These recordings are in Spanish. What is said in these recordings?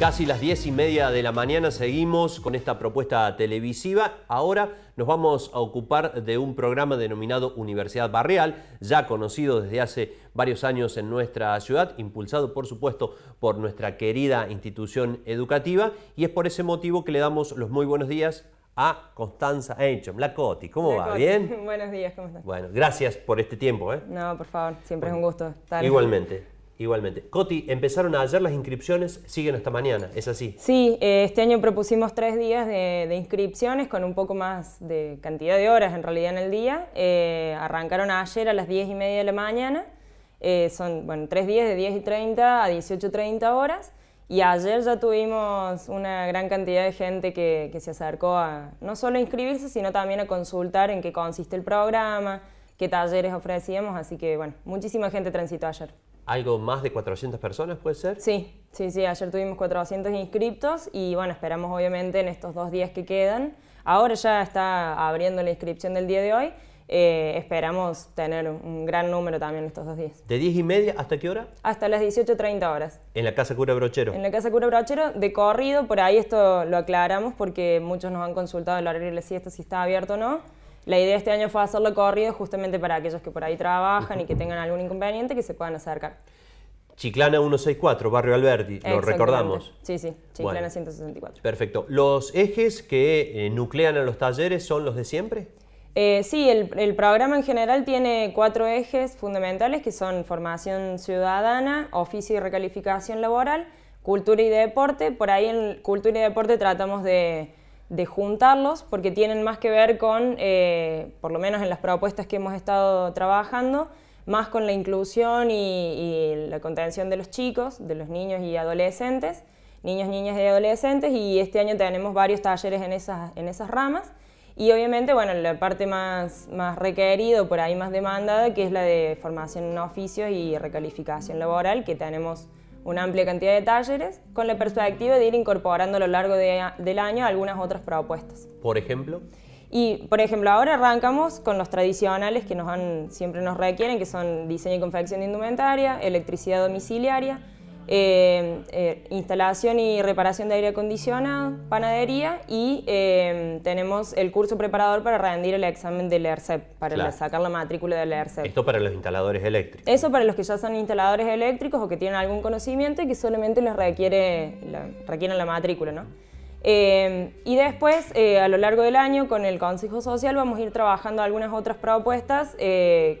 Casi las diez y media de la mañana seguimos con esta propuesta televisiva. Ahora nos vamos a ocupar de un programa denominado Universidad Barreal, ya conocido desde hace varios años en nuestra ciudad, impulsado por supuesto por nuestra querida institución educativa y es por ese motivo que le damos los muy buenos días a Constanza Enchom. La Coti, ¿cómo va? ¿Bien? Buenos días, ¿cómo estás? Bueno, gracias por este tiempo. ¿eh? No, por favor, siempre es un gusto estar. Igualmente. Igualmente. Coti, empezaron ayer las inscripciones, siguen hasta mañana, ¿es así? Sí, eh, este año propusimos tres días de, inscripciones con un poco más de cantidad de horas en realidad en el día. Eh, arrancaron ayer a las 10 y media de la mañana. Eh, son, tres días de 10 y 30 a treinta horas. Y ayer ya tuvimos una gran cantidad de gente que, se acercó a no solo inscribirse, sino también a consultar en qué consiste el programa, qué talleres ofrecíamos. Así que, bueno, muchísima gente transitó ayer algo más de 400 personas, ¿puede ser? Sí, sí, sí, ayer tuvimos 400 inscriptos y bueno, esperamos obviamente en estos dos días que quedan. Ahora ya está abriendo la inscripción del día de hoy. Eh, esperamos tener un gran número también estos dos días. ¿De 10 y media hasta qué hora? Hasta las 18.30 horas. ¿En la Casa Cura Brochero? En la Casa Cura Brochero, de corrido, por ahí esto lo aclaramos porque muchos nos han consultado el horario de la siesta si está abierto o no. La idea este año fue hacerlo corrido justamente para aquellos que por ahí trabajan y que tengan algún inconveniente que se puedan acercar. Chiclana 164, Barrio Alberti, lo recordamos. Sí, sí, Chiclana 164. Perfecto. ¿Los ejes que eh, nuclean a los talleres son los de siempre? Eh, sí, el, el, programa en general tiene cuatro ejes fundamentales que son formación ciudadana, oficio y recalificación laboral, cultura y deporte. Por ahí en cultura y deporte tratamos de de juntarlos porque tienen más que ver con, eh, por lo menos en las propuestas que hemos estado trabajando, más con la inclusión y, la contención de los chicos, de los niños y adolescentes, niños, niñas y adolescentes, y este año tenemos varios talleres en esas, en esas ramas. Y obviamente, bueno, la parte más, más requerida, por ahí más demandada, que es la de formación en oficios y recalificación laboral, que tenemos una amplia cantidad de talleres con la perspectiva de ir incorporando a lo largo del año algunas otras propuestas. ¿Por ejemplo? Y, por ejemplo, ahora arrancamos con los tradicionales que nos han, siempre nos requieren, que son diseño y confección de indumentaria, electricidad domiciliaria, eh, eh, instalación y reparación de aire acondicionado, panadería y eh, tenemos el curso preparador para rendir el examen del ERCEP, para sacar la matrícula del ERCEP. Esto para los instaladores eléctricos. Eso para los que ya son instaladores eléctricos o que tienen algún conocimiento y que solamente les requiere, requieren la matrícula, ¿no? y después, a lo largo del año, con el Consejo Social vamos a ir trabajando algunas otras propuestas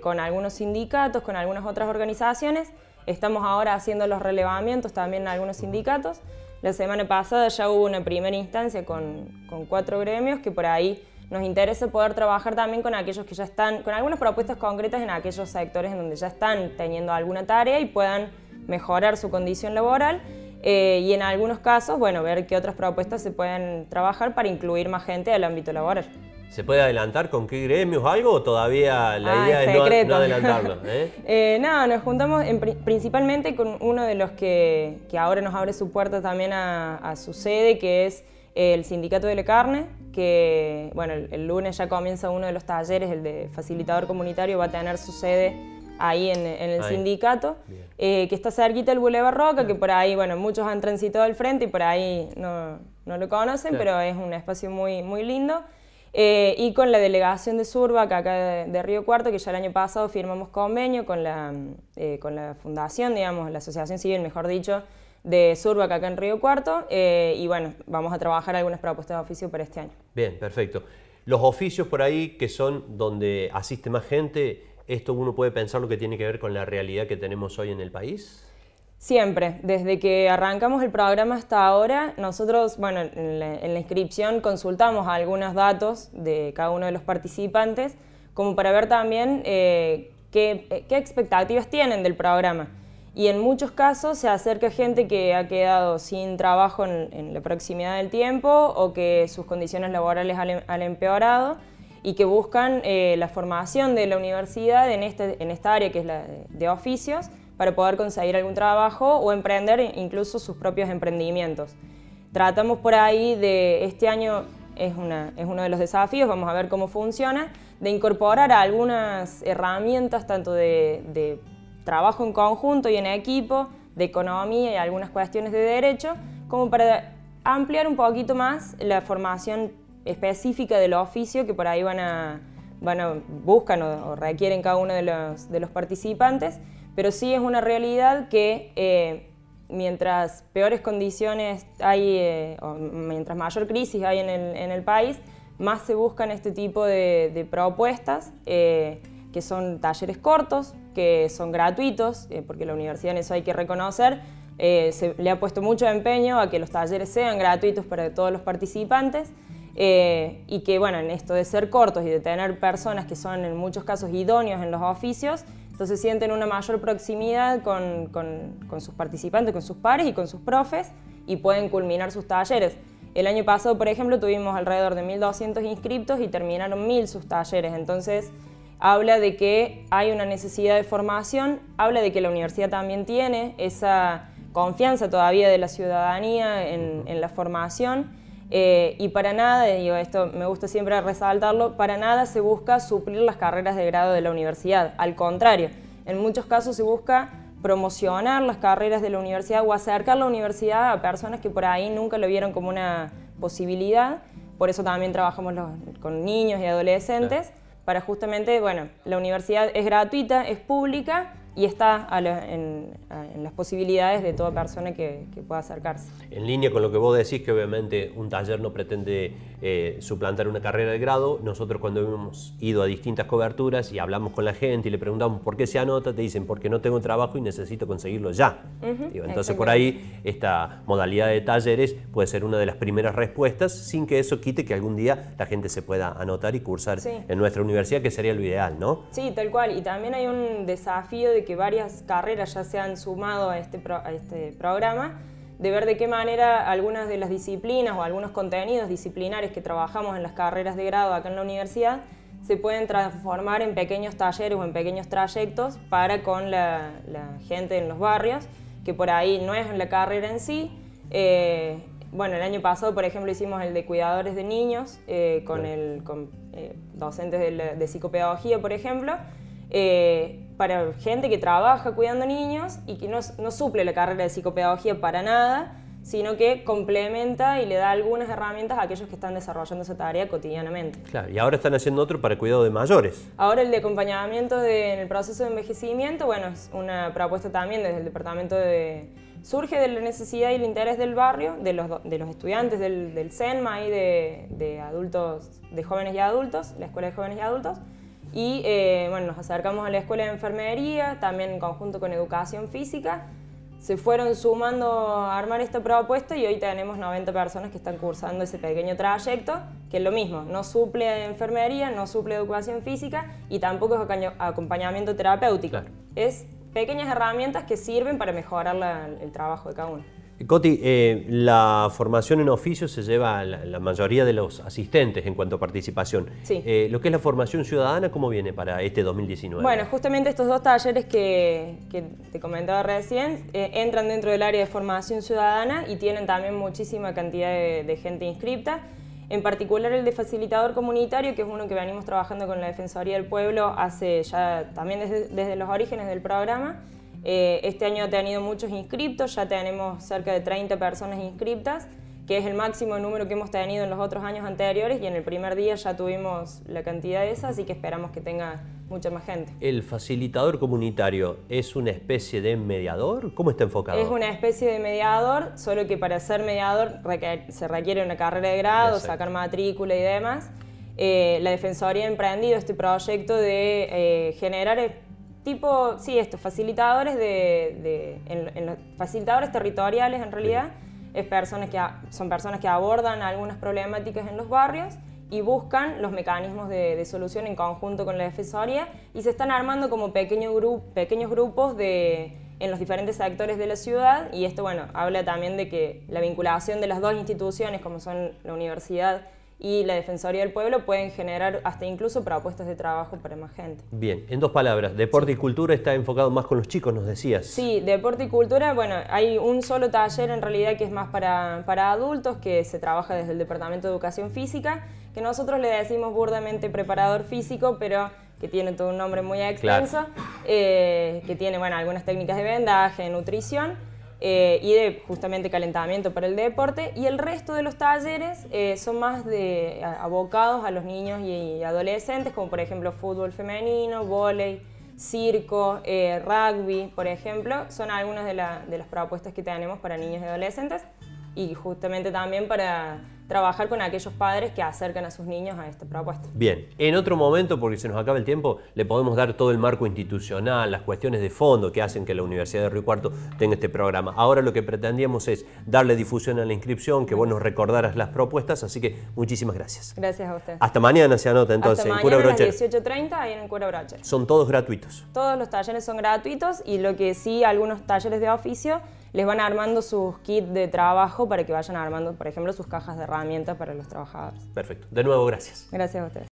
con algunos sindicatos, con algunas otras organizaciones Estamos ahora haciendo los relevamientos también en algunos sindicatos. La semana pasada ya hubo una primera instancia con, cuatro gremios que por ahí nos interesa poder trabajar también con aquellos que ya están, con algunas propuestas concretas en aquellos sectores en donde ya están teniendo alguna tarea y puedan mejorar su condición laboral. Eh, y en algunos casos, bueno, ver qué otras propuestas se pueden trabajar para incluir más gente al ámbito laboral. ¿Se puede adelantar con qué gremios algo? ¿O todavía la ah, idea es no, no, adelantarlo? Eh? Eh, nada, nos juntamos principalmente con uno de los que, que, ahora nos abre su puerta también a, su sede, que es el Sindicato de la Carne, que bueno, el, lunes ya comienza uno de los talleres, el de facilitador comunitario, va a tener su sede ahí en, el sindicato, eh, que está cerquita del Boulevard Roca, que por ahí, bueno, muchos han transitado al frente y por ahí no, no lo conocen, pero es un espacio muy, muy lindo. Eh, y con la delegación de Surbac, acá de, Río Cuarto, que ya el año pasado firmamos convenio con la, eh, fundación, digamos, la asociación civil, mejor dicho, de Surbac acá en Río Cuarto. Eh, y bueno, vamos a trabajar algunas propuestas de oficio para este año. Bien, perfecto. Los oficios por ahí que son donde asiste más gente, ¿esto uno puede pensar lo que tiene que ver con la realidad que tenemos hoy en el país? Siempre, desde que arrancamos el programa hasta ahora, nosotros, bueno, en la, inscripción consultamos algunos datos de cada uno de los participantes, como para ver también eh, eh, qué, expectativas tienen del programa. Y en muchos casos se acerca gente que ha quedado sin trabajo en, la proximidad del tiempo o que sus condiciones laborales han, empeorado y que buscan eh, la formación de la universidad este, en, esta área que es la de oficios para poder conseguir algún trabajo o emprender incluso sus propios emprendimientos. Tratamos por ahí de, este año es, uno de los desafíos, vamos a ver cómo funciona, de incorporar algunas herramientas tanto de, trabajo en conjunto y en equipo, de economía y algunas cuestiones de derecho, como para ampliar un poquito más la formación específica del oficio que por ahí van a, van buscan o, o requieren cada uno de los, de los participantes pero sí es una realidad que eh, mientras peores condiciones hay, eh, o mientras mayor crisis hay en el, país, más se buscan este tipo de, propuestas, eh, que son talleres cortos, que son gratuitos, porque la universidad en eso hay que reconocer, se, le ha puesto mucho empeño a que los talleres sean gratuitos para todos los participantes. y que bueno, en esto de ser cortos y de tener personas que son en muchos casos idóneos en los oficios, entonces sienten una mayor proximidad con, sus participantes, con sus pares y con sus profes y pueden culminar sus talleres. El año pasado, por ejemplo, tuvimos alrededor de 1.200 inscriptos y terminaron 1.000 sus talleres. Entonces, habla de que hay una necesidad de formación, habla de que la universidad también tiene esa confianza todavía de la ciudadanía en la formación eh, y para nada, digo, esto me gusta siempre resaltarlo, para nada se busca suplir las carreras de grado de la universidad. Al contrario, en muchos casos se busca promocionar las carreras de la universidad o acercar la universidad a personas que por ahí nunca lo vieron como una posibilidad. Por eso también trabajamos con niños y adolescentes, para justamente, bueno, la universidad es gratuita, es pública, y está en, las posibilidades de toda persona que, que, pueda acercarse. En línea con lo que vos decís, que obviamente un taller no pretende eh, suplantar una carrera de grado. Nosotros cuando hemos ido a distintas coberturas y hablamos con la gente y le preguntamos por qué se anota, te dicen porque no tengo trabajo y necesito conseguirlo ya. entonces por ahí esta modalidad de talleres puede ser una de las primeras respuestas sin que eso quite que algún día la gente se pueda anotar y cursar en nuestra universidad, que sería lo ideal, ¿no? Sí, tal cual. Y también hay un desafío de que varias carreras ya se han sumado a este, a este programa de ver de qué manera algunas de las disciplinas o algunos contenidos disciplinares que trabajamos en las carreras de grado acá en la universidad se pueden transformar en pequeños talleres o en pequeños trayectos para con la, gente en los barrios, que por ahí no es en la carrera en sí. Eh, bueno, el año pasado, por ejemplo, hicimos el de cuidadores de niños eh, con, el, eh, docentes de, psicopedagogía, por ejemplo para gente que trabaja cuidando niños y que no, suple la carrera de psicopedagogía para nada, sino que complementa y le da algunas herramientas a aquellos que están desarrollando esa tarea cotidianamente. Claro, y ahora están haciendo otro para el cuidado de mayores. Ahora el de acompañamiento en el proceso de envejecimiento, bueno, es una propuesta también desde el departamento de... Surge de la necesidad y el interés del barrio, de los, estudiantes del, CENMA y de, de adultos, de jóvenes y adultos, la Escuela de Jóvenes y Adultos, y eh, bueno, nos acercamos a la escuela de enfermería, también en conjunto con educación física. Se fueron sumando a armar esta propuesta y hoy tenemos 90 personas que están cursando ese pequeño trayecto, que es lo mismo, no suple enfermería, no suple educación física y tampoco es acompañamiento terapéutico. Es pequeñas herramientas que sirven para mejorar el trabajo de cada uno. Coti, eh, la formación en oficio se lleva a la, mayoría de los asistentes en cuanto a participación. Eh, lo que es la formación ciudadana, ¿cómo viene para este 2019? Bueno, justamente estos dos talleres que, te comentaba recién eh, entran dentro del área de formación ciudadana y tienen también muchísima cantidad de, gente inscripta. En particular el de facilitador comunitario, que es uno que venimos trabajando con la Defensoría del Pueblo hace ya también desde los orígenes del programa eh, este año ha tenido muchos inscriptos, ya tenemos cerca de 30 personas inscriptas, que es el máximo número que hemos tenido en los otros años anteriores y en el primer día ya tuvimos la cantidad de esas así que esperamos que tenga mucha más gente. ¿El facilitador comunitario es una especie de mediador? ¿Cómo está enfocado? Es una especie de mediador, solo que para ser mediador se requiere una carrera de grado, sacar matrícula y demás. Eh, la Defensoría ha emprendido este proyecto de eh, generar tipo, sí, estos facilitadores de, en, facilitadores territoriales en realidad, es personas que son personas que abordan algunas problemáticas en los barrios y buscan los mecanismos de, solución en conjunto con la defensoría y se están armando como pequeño pequeños grupos en los diferentes sectores de la ciudad y esto, bueno, habla también de que la vinculación de las dos instituciones, como son la universidad y la Defensoría del Pueblo pueden generar hasta incluso propuestas de trabajo para más gente. Bien, en dos palabras, deporte y cultura está enfocado más con los chicos, nos decías. Sí, deporte y cultura, bueno, hay un solo taller en realidad que es más para, adultos, que se trabaja desde el Departamento de Educación Física, que nosotros le decimos burdamente preparador físico, pero que tiene todo un nombre muy extenso, eh, que tiene bueno, algunas técnicas de vendaje, nutrición eh, y de justamente calentamiento para el deporte, y el resto de los talleres eh, son más de, abocados a los niños y, adolescentes, como por ejemplo fútbol femenino, vóley, circo, eh, rugby, por ejemplo, son algunas de las propuestas que tenemos para niños y adolescentes, y justamente también para trabajar con aquellos padres que acercan a sus niños a esta propuesta. Bien, en otro momento, porque se nos acaba el tiempo, le podemos dar todo el marco institucional, las cuestiones de fondo que hacen que la Universidad de Río Cuarto tenga este programa. Ahora lo que pretendíamos es darle difusión a la inscripción, que vos nos recordaras las propuestas, así que muchísimas gracias. Gracias a usted. Hasta mañana se anota entonces en Cura mañana A las 18.30 ahí en Cura Son todos gratuitos. Todos los talleres son gratuitos y lo que sí, algunos talleres de oficio les van armando sus kits de trabajo para que vayan armando, por ejemplo, sus cajas de herramientas para los trabajadores. Perfecto. De nuevo, gracias. Gracias a ustedes.